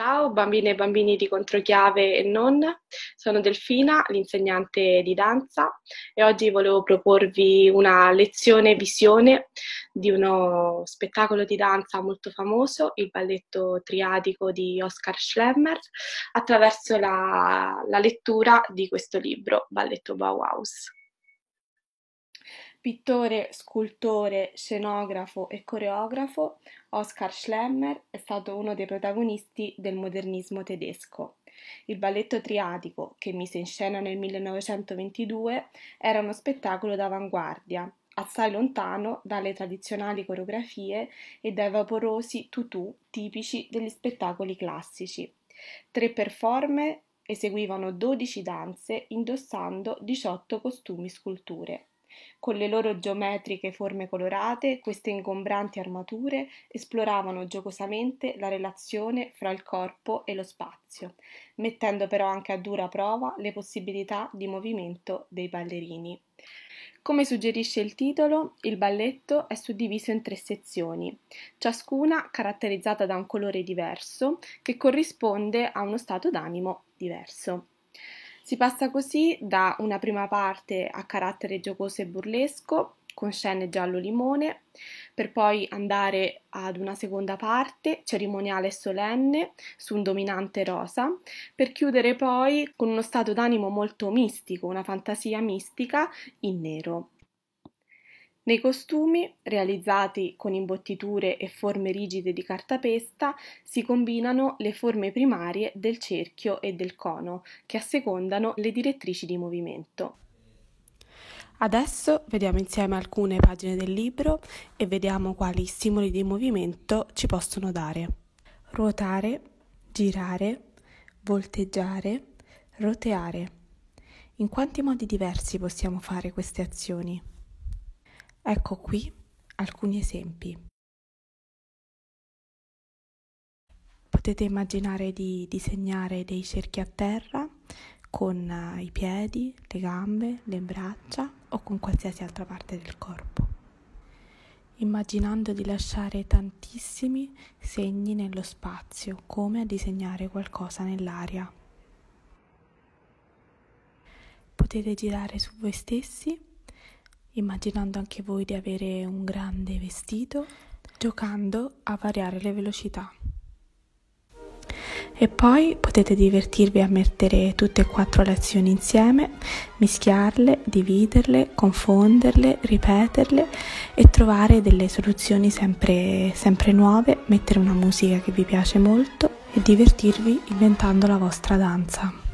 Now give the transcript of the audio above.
Ciao bambine e bambini di Controchiave e non, sono Delfina, l'insegnante di danza e oggi volevo proporvi una lezione visione di uno spettacolo di danza molto famoso, il balletto triadico di Oscar Schlemmer, attraverso la, la lettura di questo libro, Balletto Bauhaus. Pittore, scultore, scenografo e coreografo, Oskar Schlemmer è stato uno dei protagonisti del modernismo tedesco. Il balletto triatico, che mise in scena nel 1922, era uno spettacolo d'avanguardia, assai lontano dalle tradizionali coreografie e dai vaporosi tutù tipici degli spettacoli classici. Tre performer eseguivano 12 danze indossando 18 costumi sculture. Con le loro geometriche forme colorate, queste ingombranti armature esploravano giocosamente la relazione fra il corpo e lo spazio, mettendo però anche a dura prova le possibilità di movimento dei ballerini. Come suggerisce il titolo, il balletto è suddiviso in tre sezioni, ciascuna caratterizzata da un colore diverso che corrisponde a uno stato d'animo diverso. Si passa così da una prima parte a carattere giocoso e burlesco, con scene giallo-limone, per poi andare ad una seconda parte cerimoniale e solenne su un dominante rosa, per chiudere poi con uno stato d'animo molto mistico, una fantasia mistica in nero. Nei costumi, realizzati con imbottiture e forme rigide di cartapesta, si combinano le forme primarie del cerchio e del cono, che assecondano le direttrici di movimento. Adesso vediamo insieme alcune pagine del libro e vediamo quali stimoli di movimento ci possono dare. Ruotare, girare, volteggiare, roteare. In quanti modi diversi possiamo fare queste azioni? Ecco qui alcuni esempi. Potete immaginare di disegnare dei cerchi a terra con eh, i piedi, le gambe, le braccia o con qualsiasi altra parte del corpo, immaginando di lasciare tantissimi segni nello spazio, come a disegnare qualcosa nell'aria. Potete girare su voi stessi immaginando anche voi di avere un grande vestito, giocando a variare le velocità. E poi potete divertirvi a mettere tutte e quattro le azioni insieme, mischiarle, dividerle, confonderle, ripeterle e trovare delle soluzioni sempre, sempre nuove, mettere una musica che vi piace molto e divertirvi inventando la vostra danza.